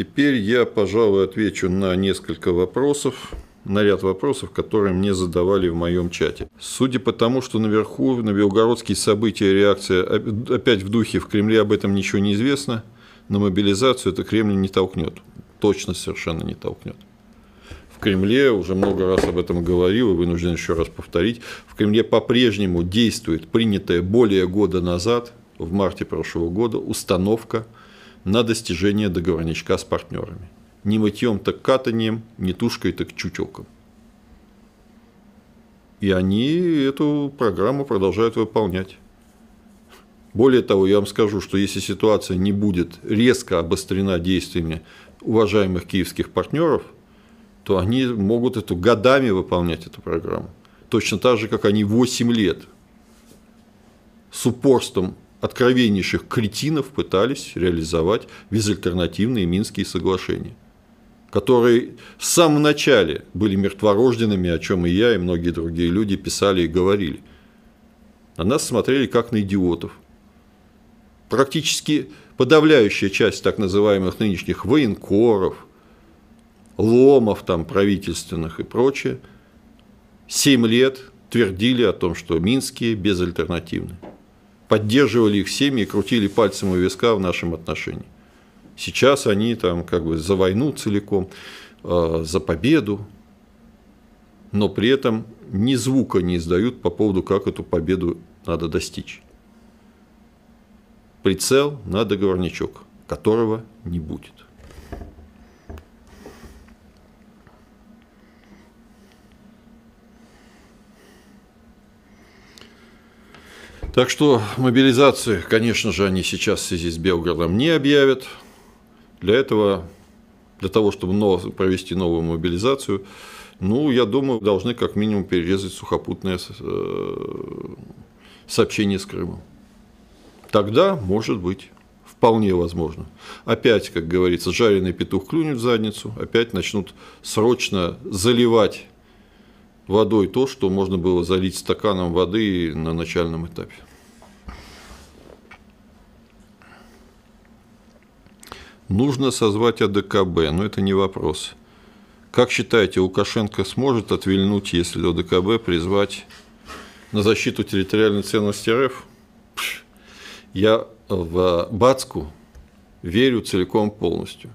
Теперь я, пожалуй, отвечу на несколько вопросов, на ряд вопросов, которые мне задавали в моем чате. Судя по тому, что наверху на белгородские события реакция опять в духе, в Кремле об этом ничего не известно, на мобилизацию это Кремль не толкнет. Точно совершенно не толкнет. В Кремле, уже много раз об этом говорил и вынужден еще раз повторить, в Кремле по-прежнему действует принятая более года назад, в марте прошлого года, установка – на достижение договорничка с партнерами. Не мытьем, так катанием, не тушкой, так чутюком. И они эту программу продолжают выполнять. Более того, я вам скажу, что если ситуация не будет резко обострена действиями уважаемых киевских партнеров, то они могут эту годами выполнять эту программу. Точно так же, как они 8 лет с упорством откровеннейших кретинов пытались реализовать безальтернативные Минские соглашения, которые в самом начале были мертворожденными, о чем и я, и многие другие люди писали и говорили. На нас смотрели как на идиотов. Практически подавляющая часть так называемых нынешних военкоров, ломов там правительственных и прочее, 7 лет твердили о том, что Минские безальтернативны поддерживали их семьи, крутили пальцем у виска в нашем отношении. Сейчас они там как бы за войну целиком, э, за победу, но при этом ни звука не издают по поводу, как эту победу надо достичь. Прицел на договорничок, которого не будет. Так что мобилизации, конечно же, они сейчас в связи с Белгородом не объявят. Для этого, для того, чтобы провести новую мобилизацию, ну, я думаю, должны как минимум перерезать сухопутное э, сообщение с Крымом. Тогда, может быть, вполне возможно. Опять, как говорится, жареный петух клюнет в задницу, опять начнут срочно заливать водой то, что можно было залить стаканом воды на начальном этапе. Нужно созвать АДКБ, но это не вопрос. Как считаете, Лукашенко сможет отвильнуть, если ОДКБ а призвать на защиту территориальной ценности РФ? Я в Бацку верю целиком полностью.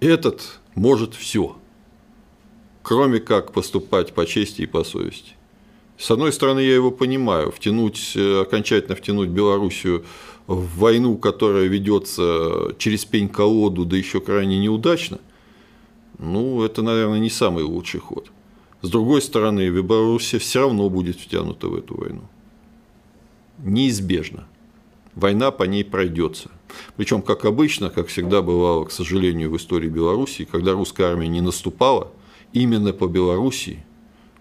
Этот может все кроме как поступать по чести и по совести. С одной стороны, я его понимаю, втянуть, э, окончательно втянуть Белоруссию в войну, которая ведется через пень-колоду, да еще крайне неудачно, ну, это, наверное, не самый лучший ход. С другой стороны, Белоруссия все равно будет втянута в эту войну. Неизбежно. Война по ней пройдется. Причем, как обычно, как всегда бывало, к сожалению, в истории Беларуси, когда русская армия не наступала – именно по Белоруссии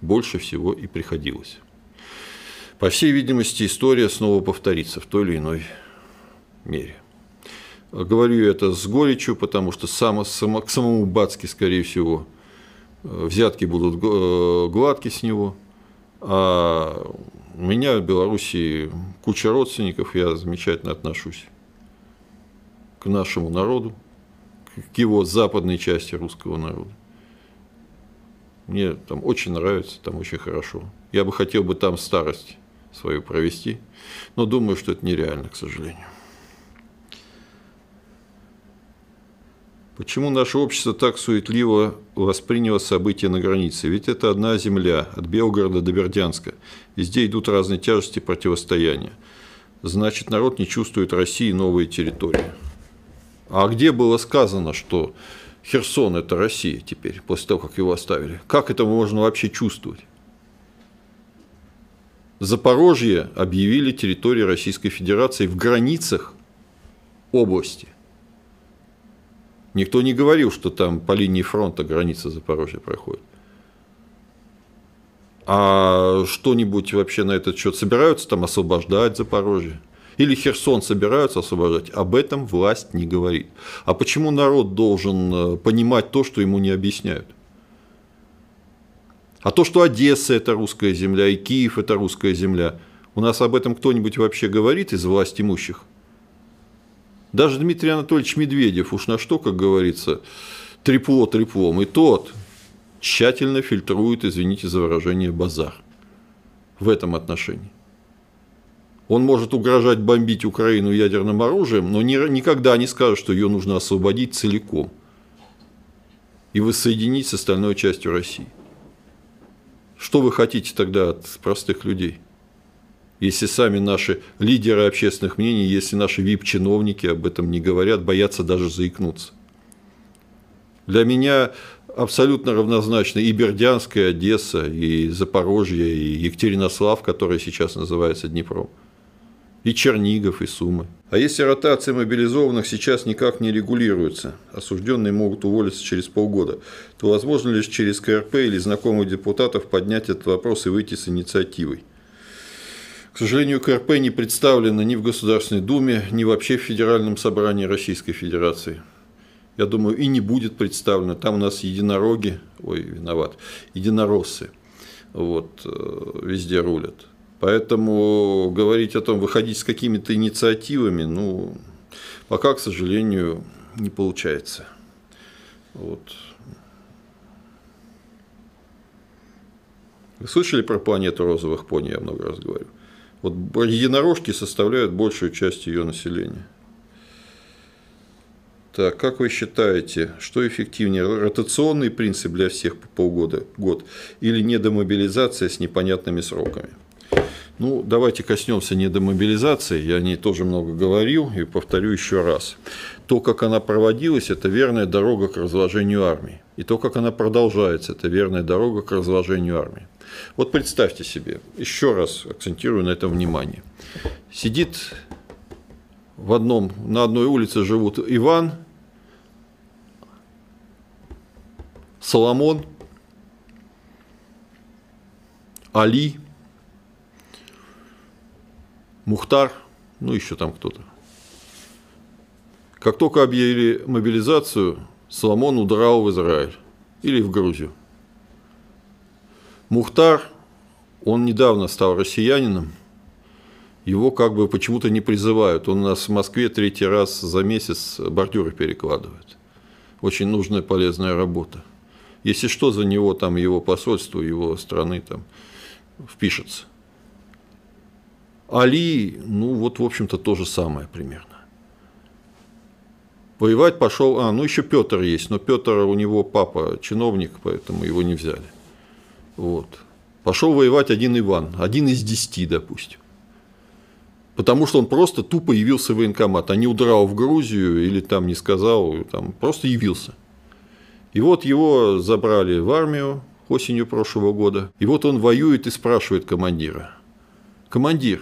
больше всего и приходилось. По всей видимости, история снова повторится в той или иной мере. Говорю это с горечью, потому что само, само, к самому Бацке, скорее всего, э, взятки будут э, гладки с него. А у меня в Беларуси куча родственников, я замечательно отношусь к нашему народу, к его западной части русского народа. Мне там очень нравится, там очень хорошо. Я бы хотел бы там старость свою провести, но думаю, что это нереально, к сожалению. Почему наше общество так суетливо восприняло события на границе? Ведь это одна земля, от Белгорода до Бердянска. Везде идут разные тяжести противостояния. Значит, народ не чувствует России новые территории. А где было сказано, что Херсон – это Россия теперь, после того, как его оставили. Как это можно вообще чувствовать? Запорожье объявили территорией Российской Федерации в границах области. Никто не говорил, что там по линии фронта граница Запорожья проходит. А что-нибудь вообще на этот счет собираются там освобождать Запорожье? или Херсон собираются освобождать, об этом власть не говорит. А почему народ должен э, понимать то, что ему не объясняют? А то, что Одесса – это русская земля, и Киев – это русская земля, у нас об этом кто-нибудь вообще говорит из власть имущих? Даже Дмитрий Анатольевич Медведев, уж на что, как говорится, трепло треплом, и тот тщательно фильтрует, извините за выражение, базар в этом отношении. Он может угрожать бомбить Украину ядерным оружием, но не, никогда не скажет, что ее нужно освободить целиком и воссоединить с остальной частью России. Что вы хотите тогда от простых людей? Если сами наши лидеры общественных мнений, если наши вип-чиновники об этом не говорят, боятся даже заикнуться. Для меня абсолютно равнозначно и Бердянская, и Одесса, и Запорожье, и Екатеринослав, который сейчас называется Днепром – и Чернигов, и Сумы. А если ротация мобилизованных сейчас никак не регулируется, осужденные могут уволиться через полгода, то возможно лишь через КРП или знакомых депутатов поднять этот вопрос и выйти с инициативой. К сожалению, КРП не представлено ни в Государственной Думе, ни вообще в Федеральном собрании Российской Федерации. Я думаю, и не будет представлено. Там у нас единороги, ой, виноват, единороссы, вот, э, везде рулят. Поэтому говорить о том, выходить с какими-то инициативами, ну, пока, к сожалению, не получается. Вот. Вы слышали про планету розовых пони, я много раз говорю. Вот единорожки составляют большую часть ее населения. Так, как вы считаете, что эффективнее, ротационный принцип для всех по полгода, год или недомобилизация с непонятными сроками? Ну, давайте коснемся недомобилизации, я о ней тоже много говорил и повторю еще раз. То, как она проводилась, это верная дорога к разложению армии. И то, как она продолжается, это верная дорога к разложению армии. Вот представьте себе, еще раз акцентирую на этом внимание. Сидит в одном, на одной улице живут Иван, Соломон, Али – Мухтар, ну еще там кто-то. Как только объявили мобилизацию, Соломон удрал в Израиль или в Грузию. Мухтар, он недавно стал россиянином, его как бы почему-то не призывают. Он у нас в Москве третий раз за месяц бордюры перекладывает. Очень нужная полезная работа. Если что, за него там его посольство, его страны там впишется. Али, ну вот, в общем-то, то же самое примерно. Воевать пошел, а, ну еще Петр есть, но Петр у него папа чиновник, поэтому его не взяли. Вот. Пошел воевать один Иван, один из десяти, допустим. Потому что он просто тупо явился в военкомат, а не удрал в Грузию или там не сказал, там просто явился. И вот его забрали в армию осенью прошлого года. И вот он воюет и спрашивает командира. Командир,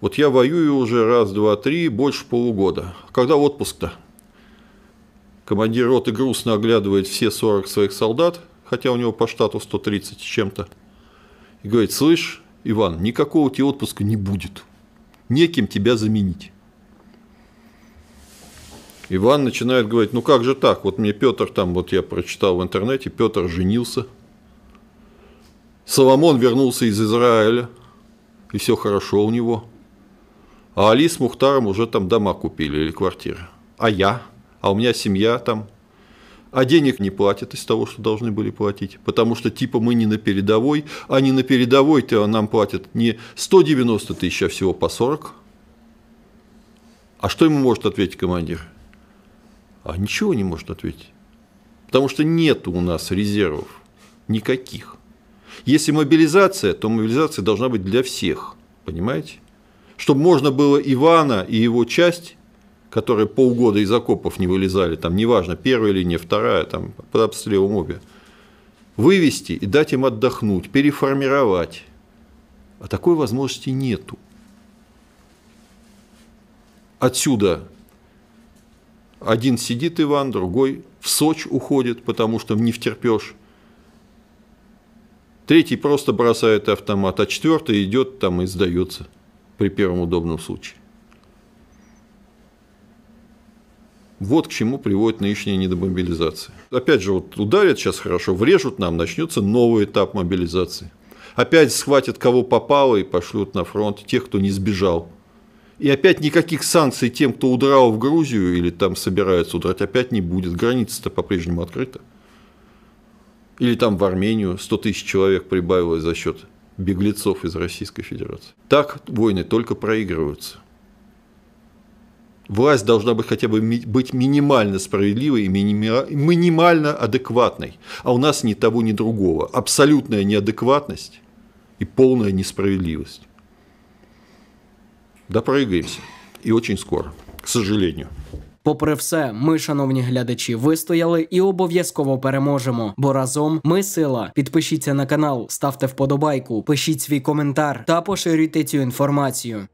вот я воюю уже раз, два, три, больше полугода. Когда отпуск-то? Командир роты грустно оглядывает все 40 своих солдат, хотя у него по штату 130 с чем-то, и говорит, слышь, Иван, никакого тебе отпуска не будет. Неким тебя заменить. Иван начинает говорить, ну как же так, вот мне Петр там, вот я прочитал в интернете, Петр женился, Соломон вернулся из Израиля, и все хорошо у него. А Али с Мухтаром уже там дома купили или квартиры. А я? А у меня семья там. А денег не платят из того, что должны были платить. Потому что типа мы не на передовой, а не на передовой-то нам платят не 190 тысяч, а всего по 40. А что ему может ответить командир? А ничего не может ответить. Потому что нет у нас резервов никаких. Если мобилизация, то мобилизация должна быть для всех. Понимаете? чтобы можно было Ивана и его часть которые полгода из окопов не вылезали, там неважно, первая линия, вторая, там под обстрелом обе, вывести и дать им отдохнуть, переформировать. А такой возможности нету. Отсюда один сидит Иван, другой в Сочи уходит, потому что не втерпешь. Третий просто бросает автомат, а четвертый идет там и сдается при первом удобном случае. Вот к чему приводит нынешняя недомобилизация. Опять же, вот ударят сейчас хорошо, врежут нам, начнется новый этап мобилизации. Опять схватят кого попало и пошлют на фронт тех, кто не сбежал. И опять никаких санкций тем, кто удрал в Грузию или там собирается удрать, опять не будет. Граница-то по-прежнему открыта. Или там в Армению 100 тысяч человек прибавилось за счет беглецов из Российской Федерации. Так войны только проигрываются. Власть должна быть хотя бы быть минимально справедливой и минимально адекватной. А у нас ни того, ни другого. Абсолютная неадекватность и полная несправедливость. Да проиграемся. И очень скоро, к сожалению. Попри все, ми, шановні глядачі, вистояли і обов'язково переможемо. Бо разом ми сила. Підпишіться на канал, ставте вподобайку, пишіть свій коментар та поширюйте цю інформацію.